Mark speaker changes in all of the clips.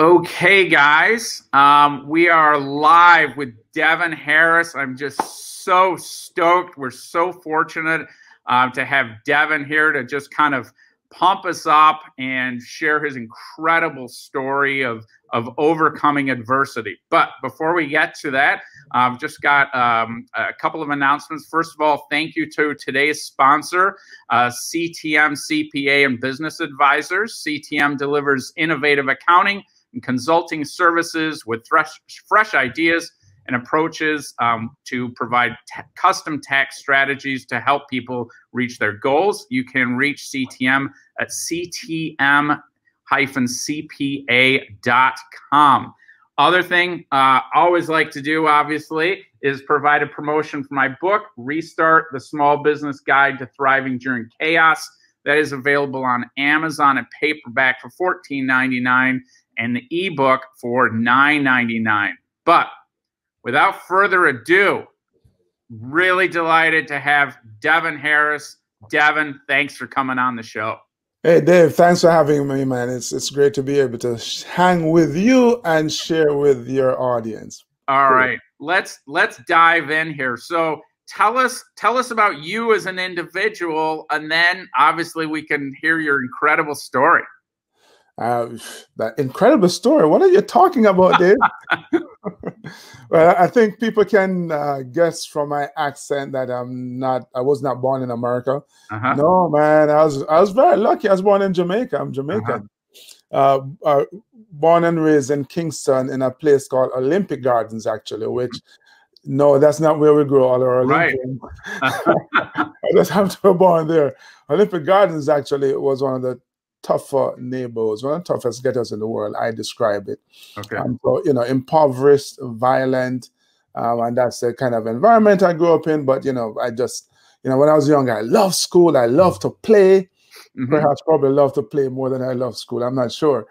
Speaker 1: Okay, guys, um, we are live with Devin Harris. I'm just so stoked. We're so fortunate um, to have Devin here to just kind of pump us up and share his incredible story of, of overcoming adversity. But before we get to that, I've just got um, a couple of announcements. First of all, thank you to today's sponsor, uh, CTM CPA and Business Advisors. CTM delivers innovative accounting and consulting services with fresh, fresh ideas and approaches um, to provide custom tax strategies to help people reach their goals. You can reach CTM at ctm-cpa.com. Other thing uh, I uh, always like to do, obviously, is provide a promotion for my book, Restart the Small Business Guide to Thriving During Chaos. That is available on Amazon in paperback for $14.99 and the ebook for $9.99. But without further ado, really delighted to have Devin Harris. Devin, thanks for coming on the show.
Speaker 2: Hey Dave, thanks for having me, man. It's it's great to be able to hang with you and share with your audience.
Speaker 1: alright Let's let's dive in here. So, tell us tell us about you as an individual and then obviously we can hear your incredible story.
Speaker 2: Uh, that incredible story. What are you talking about, Dave? well, I think people can uh, guess from my accent that I'm not. I was not born in America. Uh -huh. No, man. I was. I was very lucky. I was born in Jamaica. I'm Jamaican. -huh. Uh, uh, born and raised in Kingston in a place called Olympic Gardens, actually, which. No, that's not where we grow all our Olympians. Right. I just have to be born there. Olympic Gardens actually was one of the tougher neighborhoods, one of the toughest ghettos in the world. I describe it. Okay. Um, so you know, impoverished, violent, um, and that's the kind of environment I grew up in. But you know, I just you know, when I was young, I loved school. I loved to play. Mm -hmm. Perhaps probably loved to play more than I loved school. I'm not sure.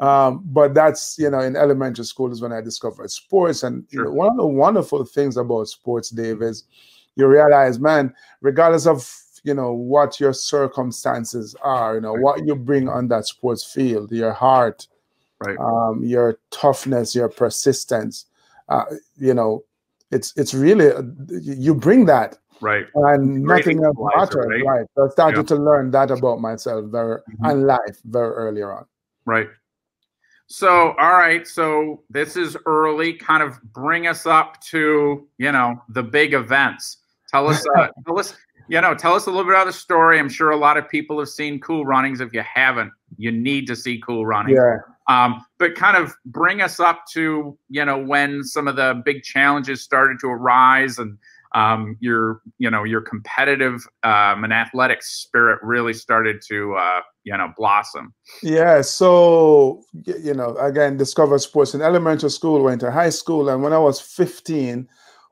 Speaker 2: Um, but that's you know, in elementary school is when I discovered sports. And sure. you know, one of the wonderful things about sports, Dave, is you realize, man, regardless of you know what your circumstances are you know right. what you bring on that sports field your heart right um, your toughness your persistence uh, you know it's it's really uh, you bring that right and nothing else matters right, right. i started yeah. to learn that about myself very mm-hmm. and life very earlier on
Speaker 1: right so all right so this is early kind of bring us up to you know the big events tell us uh, tell us you know, tell us a little bit about the story. I'm sure a lot of people have seen Cool Runnings. If you haven't, you need to see Cool Runnings. Yeah. Um, but kind of bring us up to you know when some of the big challenges started to arise and um, your you know your competitive um, and athletic spirit really started to uh, you know blossom.
Speaker 2: Yeah. So you know, again, discovered sports in elementary school, went to high school, and when I was 15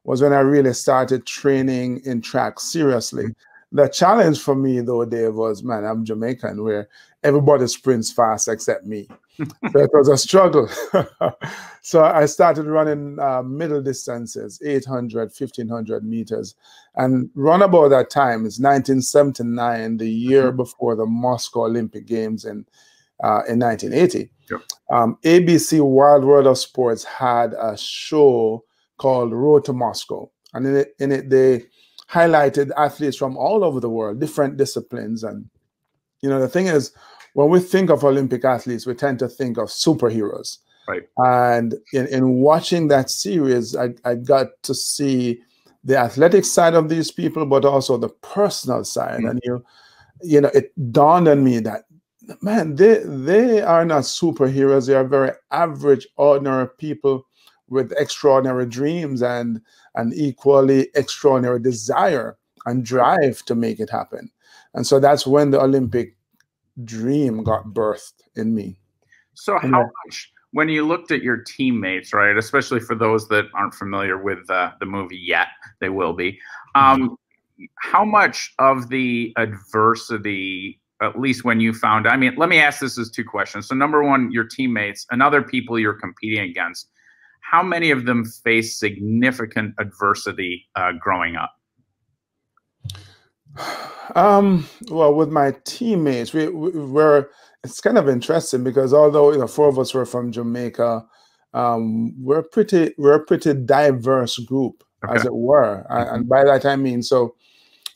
Speaker 2: was when I really started training in track seriously. The challenge for me though, Dave, was man, I'm Jamaican where everybody sprints fast except me. so it was a struggle. so I started running uh, middle distances, 800, 1500 meters. And run about that time is 1979, the year mm-hmm. before the Moscow Olympic Games in, uh, in 1980. Yep. Um, ABC Wild World of Sports had a show called Road to Moscow. And in it, in it, they highlighted athletes from all over the world, different disciplines. And, you know, the thing is, when we think of Olympic athletes, we tend to think of superheroes. Right. And in, in watching that series, I, I got to see the athletic side of these people, but also the personal side. Mm-hmm. And you, you know, it dawned on me that man, they they are not superheroes. They are very average, ordinary people with extraordinary dreams and an equally extraordinary desire and drive to make it happen. And so that's when the Olympic dream got birthed in me. So how much
Speaker 1: when you looked at your teammates, right? Especially for those that aren't familiar with uh, the movie yet, they will be. Um, how much of the adversity at least when you found i mean let me ask this as two questions so number one your teammates and other people you're competing against how many of them face significant adversity uh, growing up?
Speaker 2: Um, well, with my teammates, we, we were it's kind of interesting because although you know four of us were from Jamaica, um, we're pretty we're a pretty diverse group okay. as it were, mm -hmm. and by that I mean so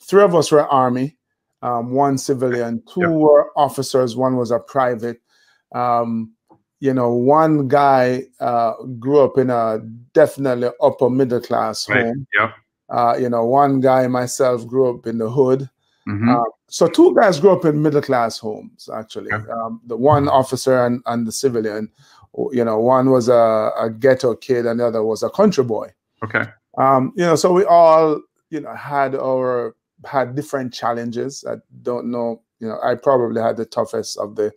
Speaker 2: three of us were army, um, one civilian, two yep. were officers, one was a private. Um, you know, one guy uh, grew up in a definitely upper middle class right. home. Yeah. Uh, you know, one guy myself grew up in the hood. Mm-hmm. Uh, so two guys grew up in middle class homes actually. Yeah. Um, the one mm-hmm. officer and, and the civilian. You know, one was a, a ghetto kid, and the other was a country boy. Okay. Um, you know, so we all you know had our had different challenges. I don't know. You know, I probably had the toughest of the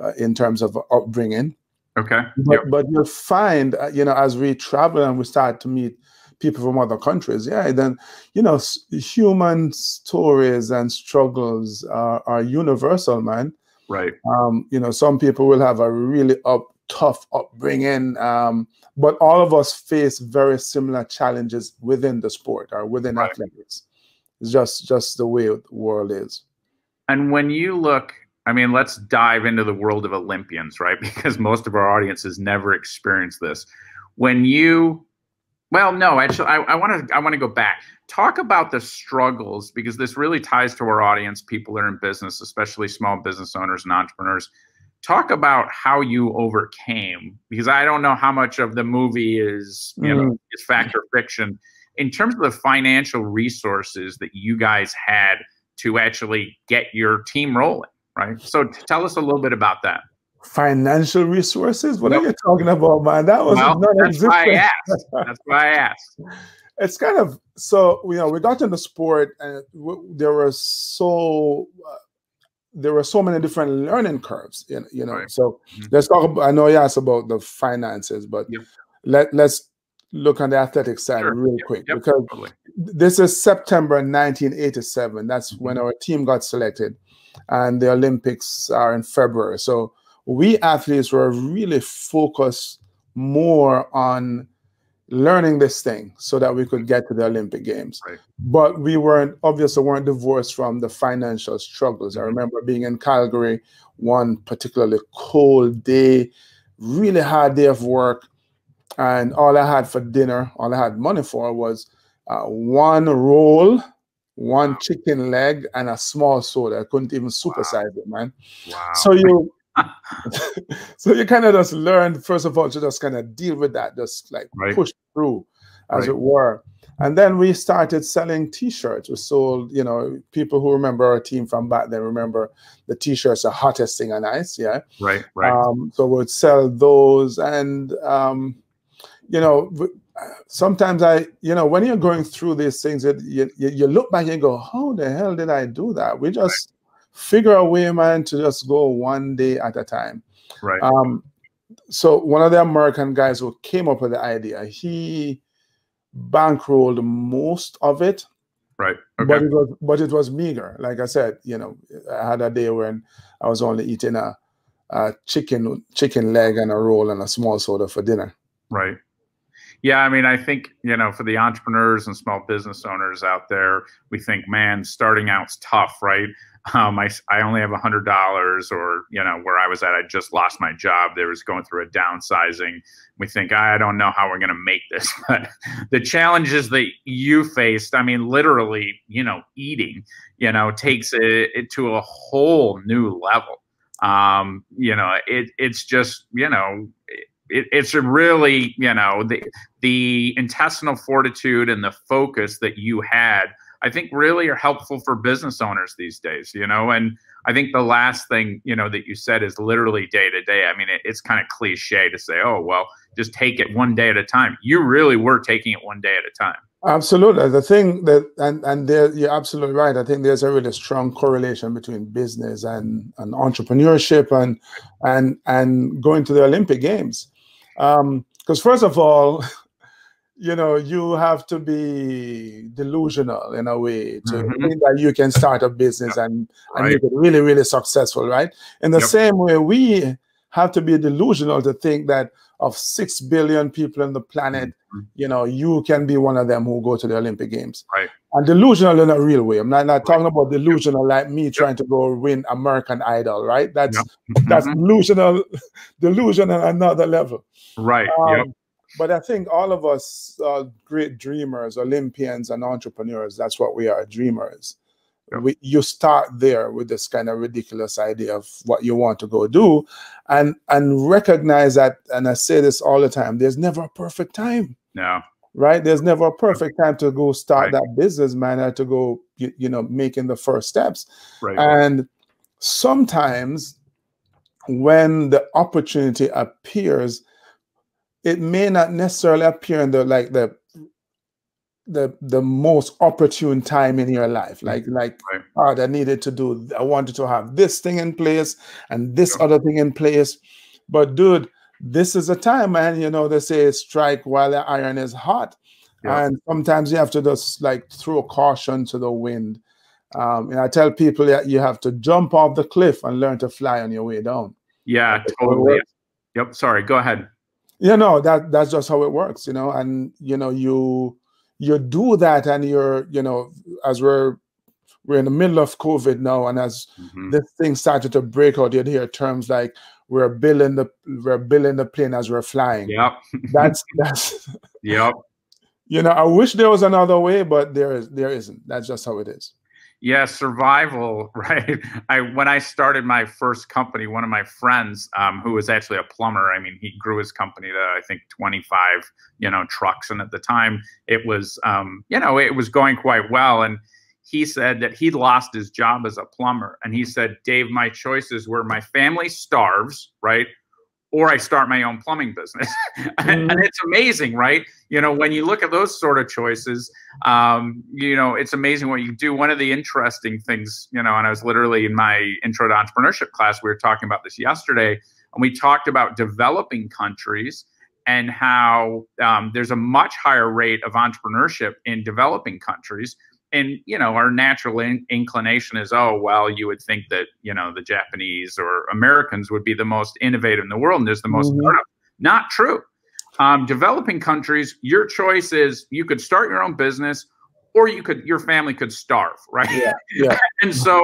Speaker 2: uh, in terms of upbringing. Okay. But, yep. but you'll find, uh, you know, as we travel and we start to meet people from other countries, yeah, then, you know, human stories and struggles are, are universal, man. Right. Um, you know, some people will have a really up, tough upbringing, um, but all of us face very similar challenges within the sport or within right. athletics. It's just just the way the world is. And
Speaker 1: when you look I mean, let's dive into the world of Olympians, right? Because most of our audiences never experience this. When you, well, no, actually, I want to I want to go back. Talk about the struggles because this really ties to our audience, people that are in business, especially small business owners and entrepreneurs. Talk about how you overcame because I don't know how much of the movie is you mm. know is fact or fiction in terms of the financial resources that you guys had to actually get your team rolling right? So tell us a little bit about that.
Speaker 2: Financial resources? What are you talking about, man? That was well, that's why I asked. That's why I asked. it's kind of so you know we got into sport and there were so uh, there were so many different learning curves. In, you know, right. so mm -hmm. let's talk. About, I know you asked about the finances, but yep. let let's look on the athletic side sure. real yep. quick yep. because this is September 1987. That's mm -hmm. when mm-hmm. our team got selected and the Olympics are in February. So we athletes were really focused more on learning this thing so that we could get to the Olympic Games. Right. But we weren't obviously weren't divorced from the financial struggles. Mm -hmm. I mm-hmm. remember being in Calgary one particularly cold day, really hard day of work, and all I had for dinner, all I had money for was uh, one roll one chicken leg, and a small soda. I couldn't even supersize wow. it, man. Wow. So you so you kind of just learn first of all to just kind of deal with that, just like right. push through, as right. it were. And then we started selling T-shirts. We sold, you know, people who remember our team from back then remember the T-shirts, the hottest thing on ice, yeah. Right, right. Um, so we would sell those, and um, you know, sometimes I, you know, when you're going through these things, it, you, you, look back and go, how the hell did I do that? We just right. figure a way, man, to just go one day at a time. Right. Um, so one of the American guys who came up with the idea, he bankrolled most of it. Right. Okay. But it was but it was meager. Like I said, you know, I had a day when I was only eating a, a chicken chicken leg and a roll and a small soda for dinner. Right.
Speaker 1: Yeah, I mean, I think, you know, for the entrepreneurs and small business owners out there, we think, man, starting out's tough, right? Um, I, I only have $100 or, you know, where I was at, I just lost my job. There was going through a downsizing. We think, I don't know how we're going to make this. But the challenges that you faced, I mean, literally, you know, eating, you know, takes it, it to a whole new level. Um, you know, it, it's just, you know, it, it's a really you know the the intestinal fortitude and the focus that you had i think really are helpful for business owners these days you know and i think the last thing you know that you said is literally day to day i mean it, it's kind of cliche to say oh well just take it one day at a time you really were taking it one day at a time
Speaker 2: absolutely the thing that and and there you're absolutely right i think there's a really strong correlation between business and and entrepreneurship and and and going to the olympic games because um, first of all, you know, you have to be delusional in a way to mm-hmm. mean that you can start a business and, and right. make it really, really successful, right? In the yep. same way, we have to be delusional to think that of six billion people on the planet, mm-hmm. you know, you can be one of them who go to the Olympic Games. Right. And delusional in a real way. I'm not, not talking about delusional like me trying to go win American Idol, right? That's yep. that's mm-hmm. delusional, delusion at another level. Right. Um, yep. But I think all of us are great dreamers, Olympians, and entrepreneurs. That's what we are, dreamers. Yep. We, you start there with this kind of ridiculous idea of what you want to go do, and and recognize that. And I say this all the time: there's never a perfect time. No, right? There's never a perfect time to go start right. that business, man, to go, you, you, know, making the first steps. Right. And sometimes when the opportunity appears, it may not necessarily appear in the like the the the most opportune time in your life like mm-hmm. like right. oh i needed to do i wanted to have this thing in place and this yeah. other thing in place but dude this is a time, man. you know, they say strike while the iron is hot. Yeah. And sometimes you have to just like throw caution to the wind. Um, and I tell people that you have to jump off the cliff and learn to fly on your way down.
Speaker 1: Yeah, totally. Yep. Sorry. Go ahead.
Speaker 2: You know that that's just how it works. You know, and you know you you do that, and you're you know as we're we're in the middle of COVID now, and as mm-hmm. this thing started to break out, you'd hear terms like we're building the we're building the plane as we're flying. Yeah, that's that's. yep. You know, I wish there was another way, but there is there isn't. That's just how it is.
Speaker 1: Yeah, survival, right? I when I started my first company, one of my friends, um, who was actually a plumber, I mean, he grew his company to I think 25, you know, trucks, and at the time it was, um, you know, it was going quite well, and he said that he would lost his job as a plumber. And he said, Dave, my choices were my family starves, right? Or I start my own plumbing business. and mm. it's amazing, right? You know, when you look at those sort of choices, um, you know, it's amazing what you do. One of the interesting things, you know, and I was literally in my intro to entrepreneurship class, we were talking about this yesterday, and we talked about developing countries and how um, there's a much higher rate of entrepreneurship in developing countries and you know our natural in inclination is oh well you would think that you know the japanese or americans would be the most innovative in the world and there's the most mm -hmm. not true um, developing countries your choice is you could start your own business or you could your family could starve right yeah, yeah. and so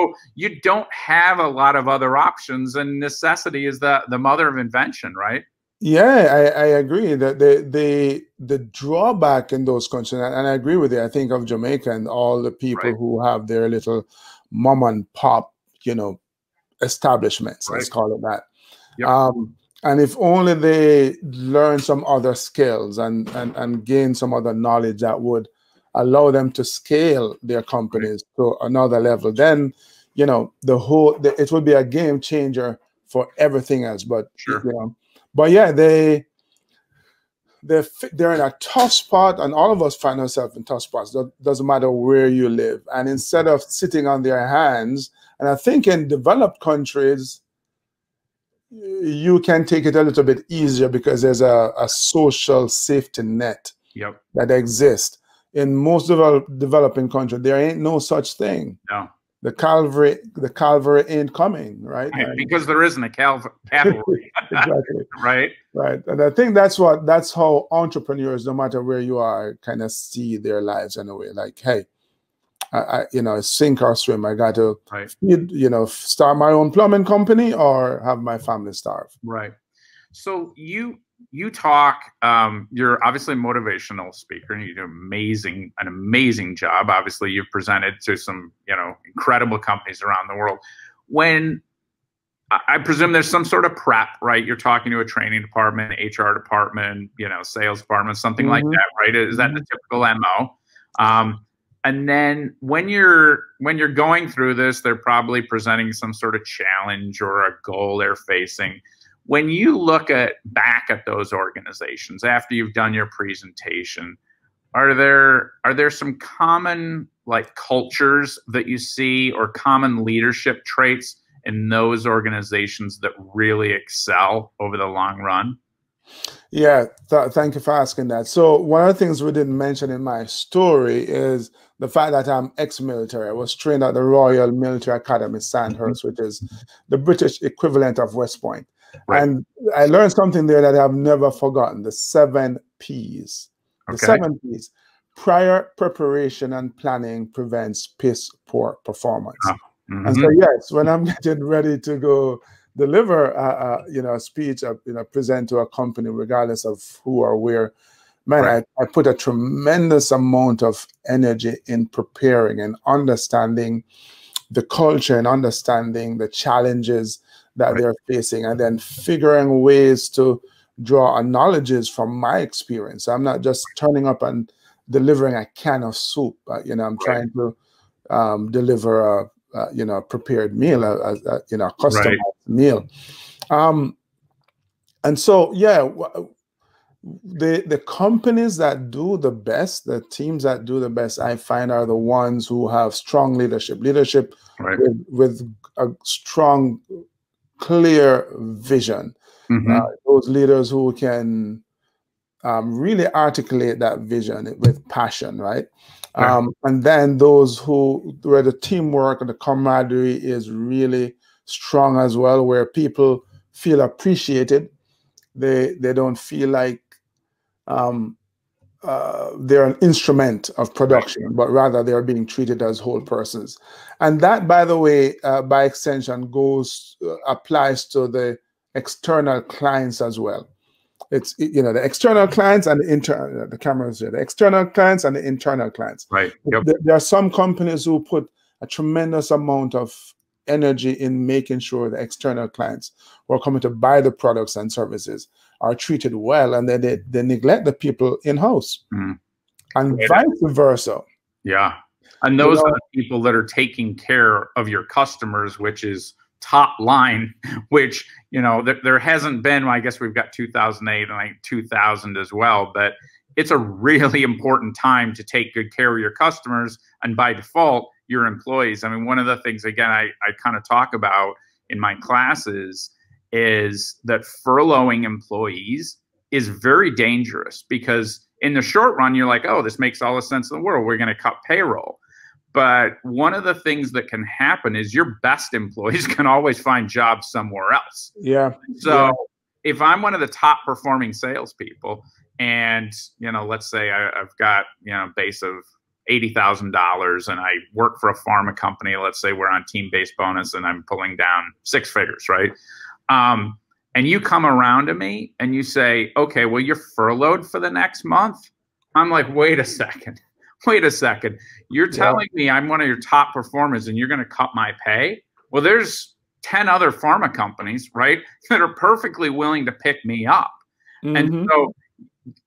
Speaker 1: you don't have a lot of other options and necessity is the the mother of invention right
Speaker 2: yeah, I, I agree that the the the drawback in those countries, and I agree with you. I think of Jamaica and all the people right. who have their little mom and pop, you know, establishments. Right. Let's call it that. Yep. Um, and if only they learn some other skills and, and and gain some other knowledge that would allow them to scale their companies right. to another level, then you know the whole the, it would be a game changer for everything else. But sure. you know but yeah, they they're they're in a tough spot, and all of us find ourselves in tough spots. That doesn't matter where you live. And instead of sitting on their hands, and I think in developed countries, you can take it a little bit easier because there's a, a social safety net yep. that exists. In most develop, developing countries, there ain't no such thing. No the Calvary, the Calvary ain't coming, right? right
Speaker 1: because there isn't a Calvary, exactly.
Speaker 2: right? Right, and I think that's what that's how entrepreneurs, no matter where you are, kind of see their lives in a way. Like, hey, I, I you know, sink or swim. I got to, right. feed, you know, start my own plumbing company or have my family starve. Right.
Speaker 1: So you you talk um, you're obviously a motivational speaker and you do amazing an amazing job obviously you've presented to some you know incredible companies around the world when i presume there's some sort of prep right you're talking to a training department hr department you know sales department something mm -hmm. like mm-hmm. that right is that the mm-hmm. typical mo um, and then when you're when you're going through this they're probably presenting some sort of challenge or a goal they're facing when you look at back at those organizations after you've done your presentation, are there are there some common like cultures that you see or common leadership traits in those organizations that really excel over the long run?
Speaker 2: Yeah, th thank you for asking that. So one of the things we didn't mention in my story is the fact that I'm ex-military. I was trained at the Royal Military Academy Sandhurst, which is the British equivalent of West Point. Right. And I learned something there that I've never forgotten the seven P's. The okay. seven P's. Prior preparation and planning prevents piss poor performance. Mm -hmm. And mm-hmm. so, yes, when I'm getting ready to go deliver a, a, you know a speech, a, you know, present to a company, regardless of who or where, man, right. I, I put a tremendous amount of energy in preparing and understanding the culture and understanding the challenges that right. they're facing and then figuring ways to draw analogies from my experience. I'm not just turning up and delivering a can of soup. but, uh, you know, I'm trying to um, deliver a, a, you know prepared meal, a, a you know customized right. meal. Um, and so, yeah, the the companies that do the best, the teams that do the best, I find are the ones who have strong leadership, leadership right. with, with a uh, strong clear vision. Mm-hmm. Uh, those leaders who can um, really articulate that vision with passion, right? Yeah. Um, and then those who where the teamwork and the camaraderie is really strong as well, where people feel appreciated. They they don't feel like um, uh, they're an instrument of production, but rather they are being treated as whole persons. And that, by the way, uh, by extension, goes uh, applies to the external clients as well. It's you know the external clients and the internal uh, the cameras here, the external clients and the internal clients. Right. Yep. There are some companies who put a tremendous amount of energy in making sure the external clients were coming to buy the products and services are treated well and then they, they neglect the people in house mm. Mm-hmm. and vice versa
Speaker 1: yeah and those you know, are the people that are taking care of your customers which is top line which you know there, there hasn't been well, i guess we've got 2008 and like 2000 as well but it's a really important time to take good care of your customers and by default your employees i mean one of the things again i, I kind of talk about in my classes is that furloughing employees is very dangerous because in the short run, you're like, oh, this makes all the sense in the world. We're going to cut payroll. But one of the things that can happen is your best employees can always find jobs somewhere else.
Speaker 2: Yeah. So yeah.
Speaker 1: if I'm one of the top performing salespeople, and you know, let's say I, I've got you know base of eighty thousand dollars, and I work for a pharma company, let's say we're on team based bonus, and I'm pulling down six figures, right? Um, and you come around to me and you say, okay, well, you're furloughed for the next month. I'm like, wait a second. Wait a second. You're telling yeah. me I'm one of your top performers and you're going to cut my pay? Well, there's 10 other pharma companies, right, that are perfectly willing to pick me up. Mm-hmm. And so,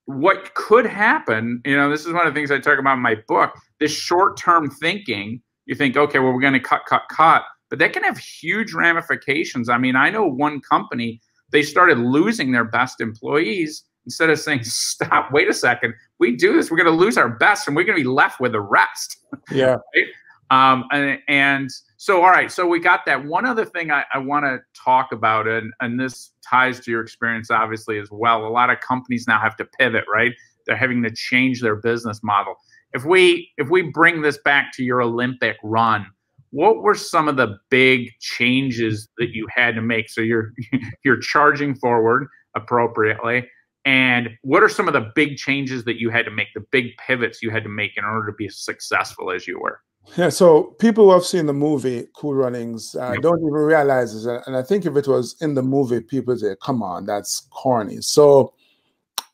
Speaker 1: what could happen, you know, this is one of the things I talk about in my book this short term thinking. You think, okay, well, we're going to cut, cut, cut but that can have huge ramifications. I mean, I know one company, they started losing their best employees instead of saying, stop, wait a second, we do this, we're going to lose our best and we're going to be left with the rest. Yeah. right? um, and, and, so, all right, so we got that. One other thing I, I want to talk about, and, and this ties to your experience, obviously, as well. A lot of companies now have to pivot, right? They're having to change their business model. If we if we bring this back to your Olympic run, what were some of the big changes that you had to make? So you're you're charging forward appropriately. And what are some of the big changes that you had to make, the big pivots you had to make in order to be as successful as you were?
Speaker 2: Yeah, so people who have seen the movie Cool Runnings uh, yep. don't even realize this. And I think if it was in the movie, people say, come on, that's corny. So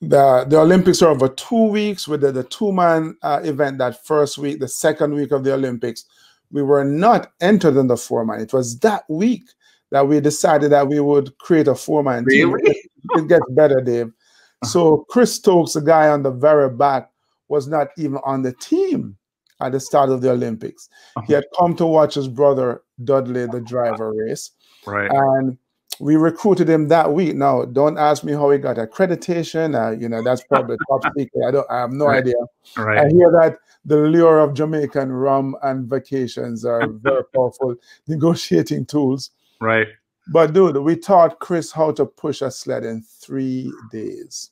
Speaker 2: the, the Olympics are over two weeks. We did the two man uh, event that first week. The second week of the Olympics, we were not entered in the four man. It was that week that we decided that we would create a four man team. it gets better, Dave. So Chris Stokes, the guy on the very back, was not even on the team at the start of the Olympics. Uh -huh. He uh-huh. had come to watch his brother Dudley, the driver, race. Right. And we recruited him that week. Now, don't ask me how he got accreditation. Uh, you know, that's probably top secret. I don't. I have no right. idea. Right. I hear that the lure of Jamaican rum and vacations are very powerful negotiating tools. Right. But dude, we taught Chris how to push a sled in three days.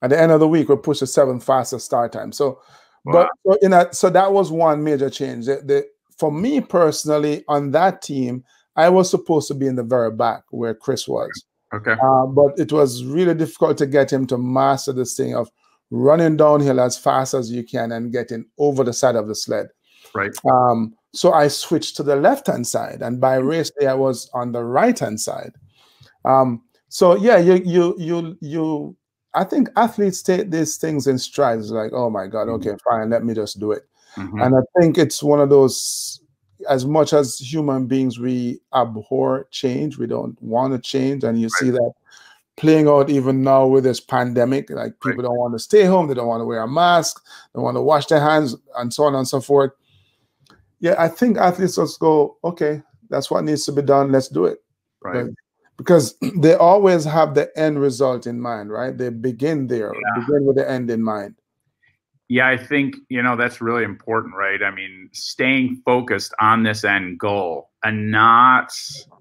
Speaker 2: At the end of the week, we pushed a seven fastest start time. So, wow. but you know, so that was one major change. The, the, for me personally, on that team, I was supposed to be in the very back where Chris was. Okay. Uh, but it was really difficult to get him to master this thing of running downhill as fast as you can and getting over the side of the sled. Right. Um, so I switched to the left hand side, and by mm-hmm. race day I was on the right hand side. Um, so yeah, you you you you. I think athletes take these things in strides. Like, oh my God, mm-hmm. okay, fine, let me just do it. Mm -hmm. And I think it's one of those as much as human beings, we abhor change. We don't want to change, and you right. see that playing out even now with this pandemic. Like people right. don't want to stay home, they don't want to wear a mask, they want to wash their hands, and so on and so forth. Yeah, I think athletes just go, okay, that's what needs to be done. Let's do it. Right. because they always have the end result in mind, right? They begin there, yeah. begin with the end in mind.
Speaker 1: Yeah, I think, you know, that's really important, right? I mean, staying focused on this end goal and not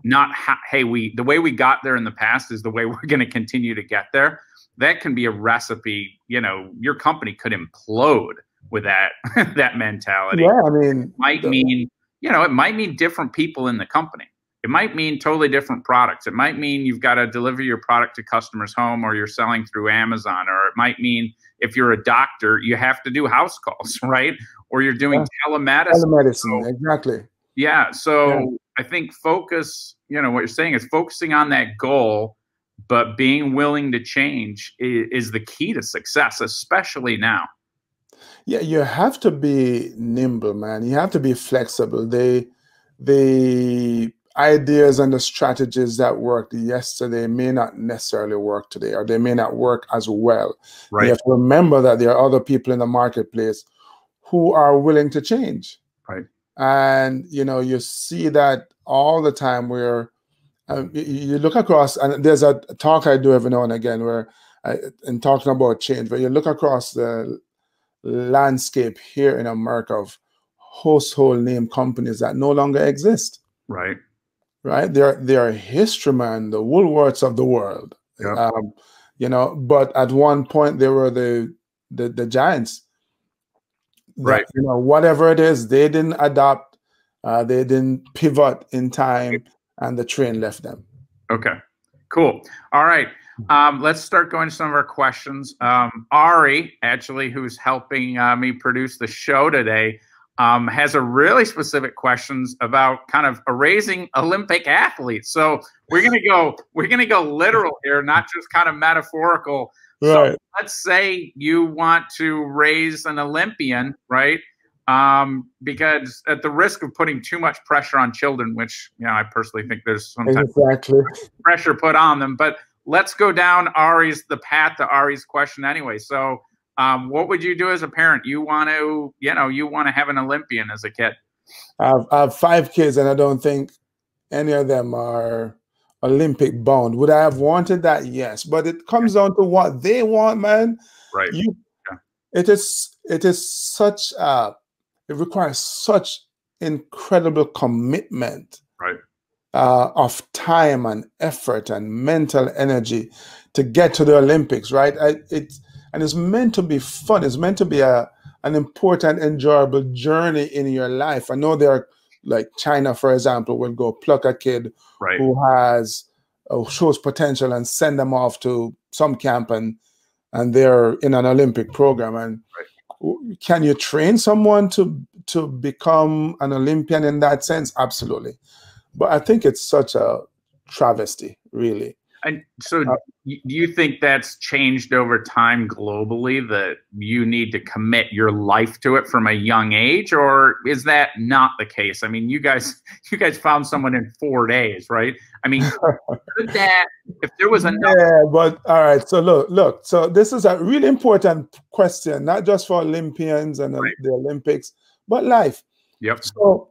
Speaker 1: not hey, we the way we got there in the past is the way we're going to continue to get there. That can be a recipe, you know, your company could implode with that that mentality. Yeah, I mean, it might mean, you know, it might mean different people in the company. It might mean totally different products. It might mean you've got to deliver your product to customers' home or you're selling through Amazon, or it might mean if you're a doctor, you have to do house calls, right? Or you're doing yeah. telemedicine.
Speaker 2: Telemedicine, so, exactly.
Speaker 1: Yeah. So yeah. I think focus, you know, what you're saying is focusing on that goal, but being willing to change is, is the key to success, especially now.
Speaker 2: Yeah, you have to be nimble, man. You have to be flexible. They, they, ideas and the strategies that worked yesterday may not necessarily work today or they may not work as well right you have to remember that there are other people in the marketplace who are willing to change right and you know you see that all the time where um, you look across and there's a talk i do every now and again where I, in talking about change where you look across the landscape here in america of household name companies that no longer exist right right? They are they are history man, the Woolworths of the world. Yep. Um, you know, but at one point they were the the, the giants. Right. you know, whatever it is, they didn't adopt, uh, they didn't pivot in time, and the train left them. Okay. Cool.
Speaker 1: All right. Um, let's start going to some of our questions. Um, Ari, actually, who's helping uh, me produce the show today, um, has a really specific questions about kind of raising Olympic athletes. So we're gonna go we're gonna go literal here, not just kind of metaphorical. Right. So let's say you want to raise an Olympian, right? Um, because at the risk of putting too much pressure on children, which you know I personally think there's sometimes exactly. pressure put on them, but let's go down Ari's the path to Ari's question anyway. So um, what would you do as a parent? You want to, you know, you want to have an Olympian as a kid.
Speaker 2: I have, I have five kids, and I don't think any of them are Olympic bound. Would I have wanted that? Yes, but it comes down to what they want, man. Right. You, yeah. it is, it is such a, it requires such incredible commitment. Uh, of time and effort and mental energy to get to the Olympics, right? I, it's and it's meant to be fun. It's meant to be a an important, enjoyable journey in your life. I know there are like China, for example, will go pluck a kid right. who has uh, shows potential and send them off to some camp and and they're in an Olympic program. And right. can you train someone to to become an Olympian in that sense? Absolutely, but I think it's such a travesty, really,
Speaker 1: and so, uh, do you think that's changed over time globally that you need to commit your life to it from a young age, or is that not the case? I mean, you guys, you guys found someone in four days, right? I mean, that
Speaker 2: if there was enough. yeah, but all right. So look, look. So this is a really important question, not just for Olympians and right. the Olympics, but life. Yep. So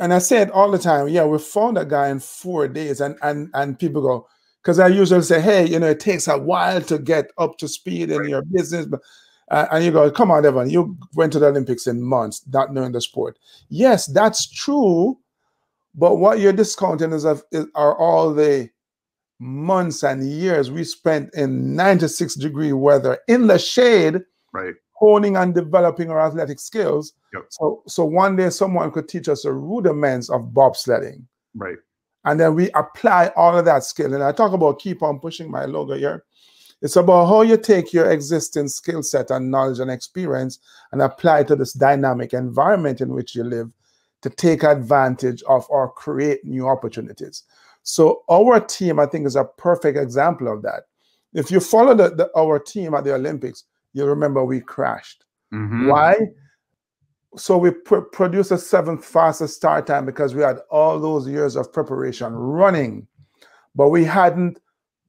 Speaker 2: and I say it all the time. Yeah, we found a guy in four days, and and and people go, because I usually say, hey, you know, it takes a while to get up to speed in right. your business. But, uh, and you go, come on, Evan, you went to the Olympics in months, not knowing the sport. Yes, that's true. But what you're discounting is, of, is are all the months and years we spent in 96 degree weather in the shade, right? Honing and developing our athletic skills. Yep. So, so one day someone could teach us the rudiments of bobsledding, right? And then we apply all of that skill. And I talk about keep on pushing my logo here. It's about how you take your existing skill set and knowledge and experience and apply it to this dynamic environment in which you live to take advantage of or create new opportunities. So our team, I think, is a perfect example of that. If you follow the, the, our team at the Olympics, you remember we crashed. Mm -hmm. Why? so we pr- produced a seventh fastest start time because we had all those years of preparation running, but we hadn't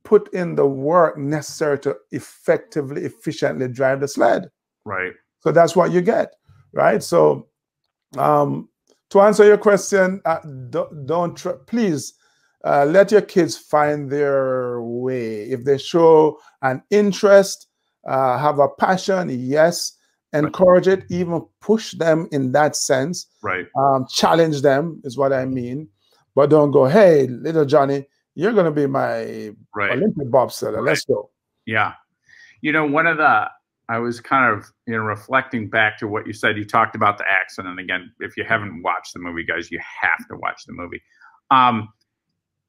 Speaker 2: put in the work necessary to effectively, efficiently drive the sled. Right. So that's what you get, right? So, um, to answer your question, uh, don't, don't tr- please uh, let your kids find their way. If they show an interest, uh, have a passion, yes, encourage right. it, even push them in that sense. Right. Um, challenge them is what I mean. But don't go, hey, little Johnny, you're going to be my right. Olympic bobsledder. Right. Let's go.
Speaker 1: Yeah. You know, one of the, I was kind of you know reflecting back to what you said. You talked about the accident again. If you haven't watched the movie, guys, you have to watch the movie. Um,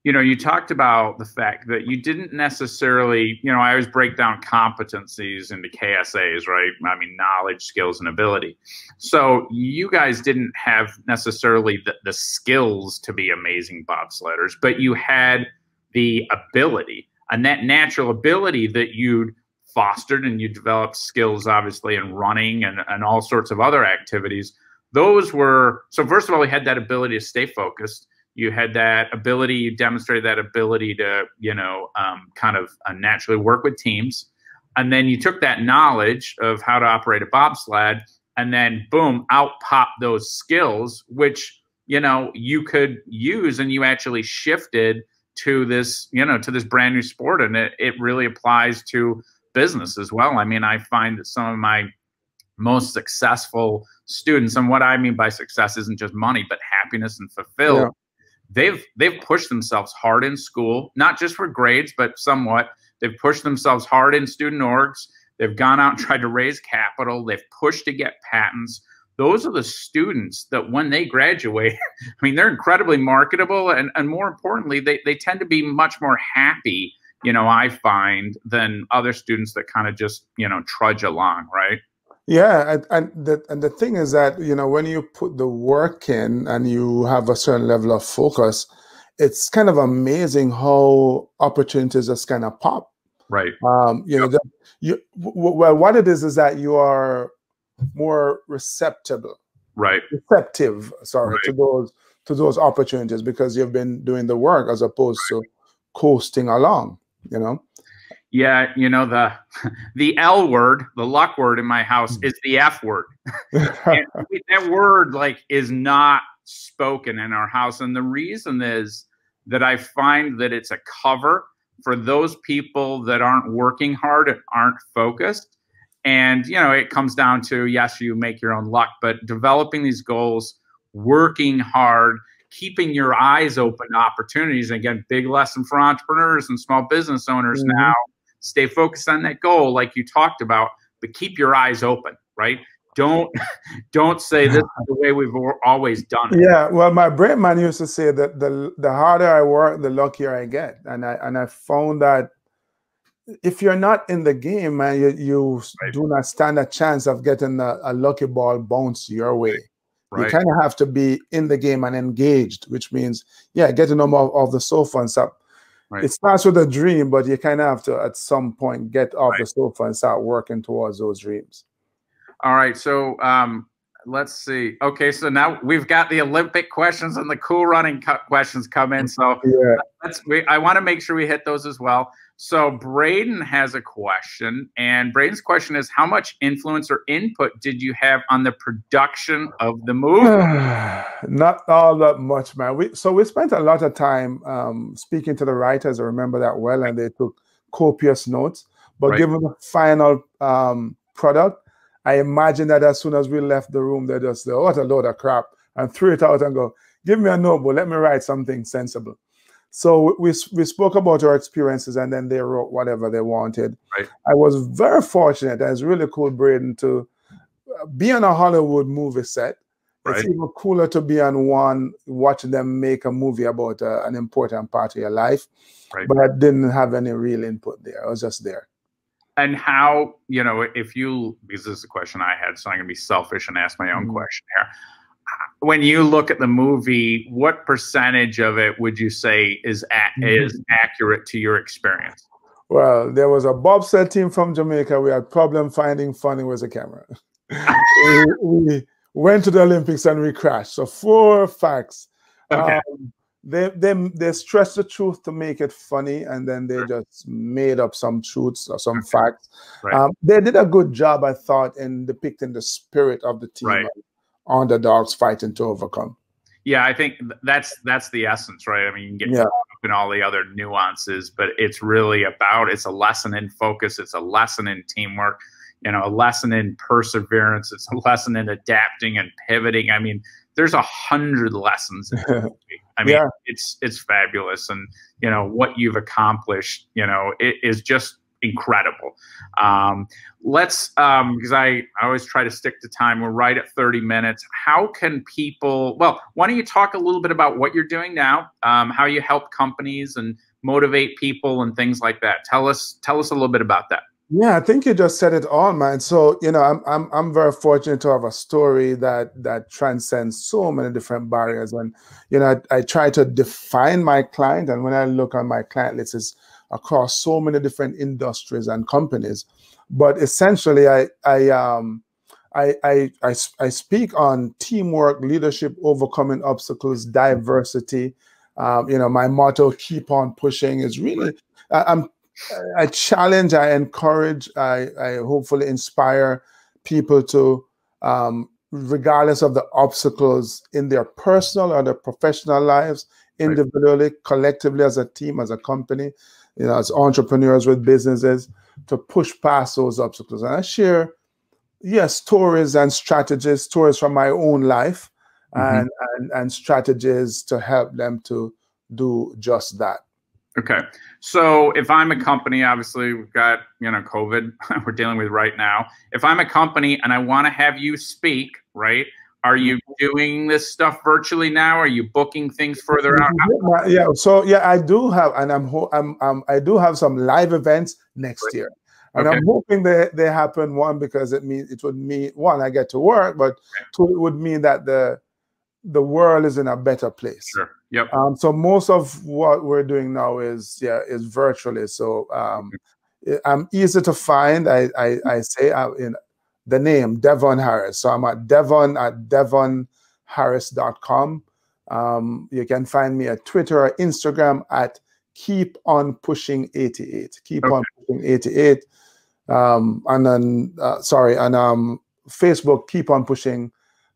Speaker 1: you know, you talked about the fact that you didn't necessarily, you know, I always break down competencies into KSAs, right? I mean, knowledge, skills, and ability. So you guys didn't have necessarily the, the skills to be amazing bobsledders, but you had the ability, and that natural ability that you'd fostered and you developed skills, obviously, in running and, and all sorts of other activities. Those were, so first of all, we had that ability to stay focused you had that ability you demonstrated that ability to you know um, kind of uh, naturally work with teams and then you took that knowledge of how to operate a bobsled and then boom out pop those skills which you know you could use and you actually shifted to this you know to this brand new sport and it, it really applies to business as well i mean i find that some of my most successful students and what i mean by success isn't just money but happiness and fulfillment. yeah they've they've pushed themselves hard in school, not just for grades, but somewhat. They've pushed themselves hard in student orgs. They've gone out and tried to raise capital. They've pushed to get patents. Those are the students that when they graduate, I mean, they're incredibly marketable. And, and more importantly, they, they tend to be much more happy, you know, I find, than other students that kind of just, you know, trudge along, right?
Speaker 2: Yeah, and, and the and the thing is that you know when you put the work in and you have a certain level of focus, it's kind of amazing how opportunities just kind of pop. Right. Um, you yep. know, the, you well, what it is is that you are more receptive. Right. Receptive. Sorry right. to those to those opportunities because you've been doing the work as opposed right. to coasting along. You know
Speaker 1: yeah, you know the the L word, the luck word in my house hmm. is the F word. that word like is not spoken in our house, and the reason is that I find that it's a cover for those people that aren't working hard and aren't focused. And you know, it comes down to yes, you make your own luck, but developing these goals, working hard, keeping your eyes open to opportunities. Again, big lesson for entrepreneurs and small business owners mm-hmm. now stay focused on that goal, like you talked about, but keep your eyes open, right? Don't don't say this is the way we've always done it. Yeah,
Speaker 2: well, my brain man used to say that the the harder I work, the luckier I get, and I and I found that if you're not in the game, man, you, you right. do not stand a chance of getting a, a lucky ball bounce your way. Right. You kind of have to be in the game and engaged, which means, yeah, get a number of, of the sofa and stuff. Right. It starts with a dream, but you kind of have to, at some point, get off right. the sofa and start working towards those dreams.
Speaker 1: All right. So um, let's see. Okay. So now we've got the Olympic questions and the cool running questions come in. So yeah. let's, we, I want to make sure we hit those as well. So Braden has a question, and Braden's question is: How much influence or input did you have on the production
Speaker 2: of the movie? Not all that much, man. We, so we spent a lot of time um, speaking to the writers. I remember that well, and they took copious notes. But right. given the final um, product, I imagine that as soon as we left the room, they just said, oh, "What a load of crap," and threw it out and go, "Give me a note, but let me write something sensible." So we, we spoke about our experiences and then they wrote whatever they wanted. Right. I was very fortunate. And it's really cool, Braden, to uh, be on a Hollywood movie set. Right. It's even cooler to be on one, watching them make a movie about uh, an important part of your life. Right. But I didn't have any real input there. I was just there.
Speaker 1: And how, you know, if you, because this is a question I had, so I'm going to be selfish and ask my own mm-hmm. question here when you look at the movie, what percentage of it would you say is a- mm-hmm. is accurate to your experience?
Speaker 2: Well, there was a Bob Set team from Jamaica. We had problem finding funny with the camera. we, we, went to the Olympics and we crashed. So four facts. Okay. Um, they, they they stressed the truth to make it funny, and then they just made up some truths or some okay. facts. Right. Um, they did a good job, I thought, in depicting the spirit of the team. Right underdogs fighting to overcome.
Speaker 1: Yeah, I think that's that's the essence, right? I mean, you can get yeah. up in all the other nuances, but it's really about it's a lesson in focus, it's a lesson in teamwork, you know, a lesson in perseverance, it's a lesson in adapting and pivoting. I mean, there's a hundred lessons. I mean, yeah. it's it's fabulous, and you know what you've accomplished, you know, it is just incredible. Um, let's, because um, I, I always try to stick to time, we're right at 30 minutes. How can people, well, why don't you talk a little bit about what you're doing now, um, how you help companies and motivate people and things like that? Tell us, tell us a little bit about that.
Speaker 2: Yeah, I think you just said it all, man. So you know, I'm I'm I'm very fortunate to have a story that that transcends so many different barriers. And you know, I, I try to define my client, and when I look on my client list, is across so many different industries and companies. But essentially, I I um, I, I, I, I speak on teamwork, leadership, overcoming obstacles, diversity. Um, you know, my motto, keep on pushing, is really, I, I'm, I challenge, I encourage, I, I hopefully inspire people to, um, regardless of the obstacles in their personal or their professional lives, individually, collectively, as a team, as a company, you know, as entrepreneurs with businesses to push past those obstacles. And I share, yes, stories and strategies, stories from my own life mm-hmm. and, and, and strategies to help them to do just that.
Speaker 1: Okay. So if I'm a company, obviously we've got, you know, COVID we're dealing with right now. If I'm a company and I want to have you speak, right? Are you doing this stuff virtually now? Are you booking things further out? Yeah,
Speaker 2: so yeah, I do have, and I'm, I'm, I'm I do have some live events next year. And okay. I'm hoping they, they happen one because it means it would mean one I get to work, but two it would mean that the the world is in a better place. Sure. Yep. Um, so most of what we're doing now is yeah is virtually. So um, I'm easy to find. I I, I say I, uh, in, the name Devon Harris. So I'm at Devon at devonharris.com. Um, you can find me at Twitter or Instagram at keep on pushing 88. Keep okay. on pushing 88. Um, and then, uh, sorry, and um, Facebook, keep on pushing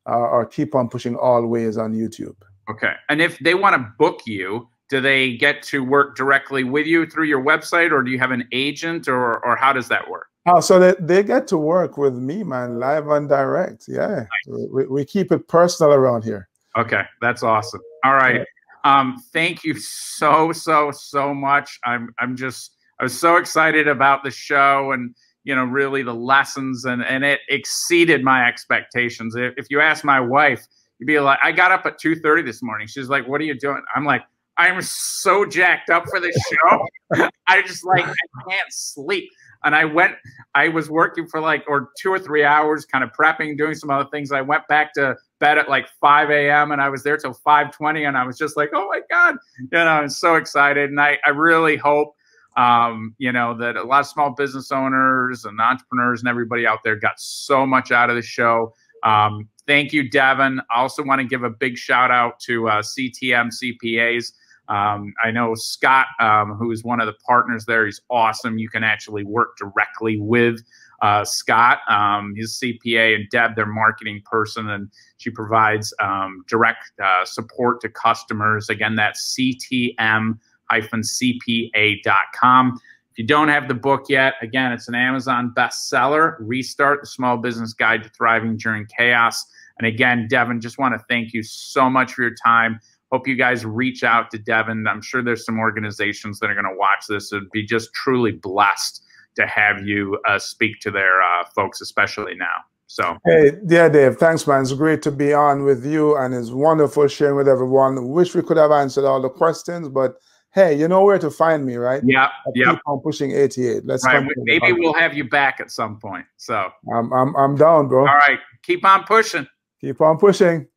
Speaker 2: uh, or keep on pushing always on YouTube. Okay.
Speaker 1: And if they want to book you, do they get to work directly with you through your website or do you have an agent or, or how does that work?
Speaker 2: Oh, so they, they get to work with me, man, live and direct. Yeah. We, we keep it personal around here. Okay. That's awesome.
Speaker 1: All right. Um, thank you so, so, so much. I'm, I'm just, I was so excited about the show and, you know, really the lessons and, and it exceeded my expectations. If, if you ask my wife, you'd be like, I got up at 2.30 this morning. She's like, what are you doing? I'm like, I'm so jacked up for this show. I just like, I can't sleep. And I went, I was working for like, or two or three hours, kind of prepping, doing some other things. I went back to bed at like 5 a.m. and I was there till 5:20, and I was just like, oh my god, you know, I'm so excited, and I I really hope, um, you know, that a lot of small business owners and entrepreneurs and everybody out there got so much out of the show. Um, thank you, Devin. I also want to give a big shout out to uh, CTM CPAs. Um, I know Scott, um, who is one of the partners there, he's awesome. You can actually work directly with uh, Scott, um, his CPA, and Deb, their marketing person, and she provides um, direct uh, support to customers. Again, that's ctm-cpa.com. If you don't have the book yet, again, it's an Amazon bestseller, Restart the Small Business Guide to Thriving During Chaos. And again, Devin, just want to thank you so much for your time. Hope you guys reach out to Devin. I'm sure there's some organizations that are going to watch this. It'd be just truly blessed to have you uh, speak to their uh, folks, especially now. So,
Speaker 2: hey, yeah, Dave, thanks, man. It's great to be on with you, and it's wonderful sharing with everyone. Wish we could have answered all the questions, but hey, you know where to find me, right? Yeah, yeah. Keep on pushing 88. Let's right. maybe we'll
Speaker 1: have you back at some point. So,
Speaker 2: I'm, I'm, I'm down, bro. All
Speaker 1: right, keep on pushing.
Speaker 2: Keep on pushing.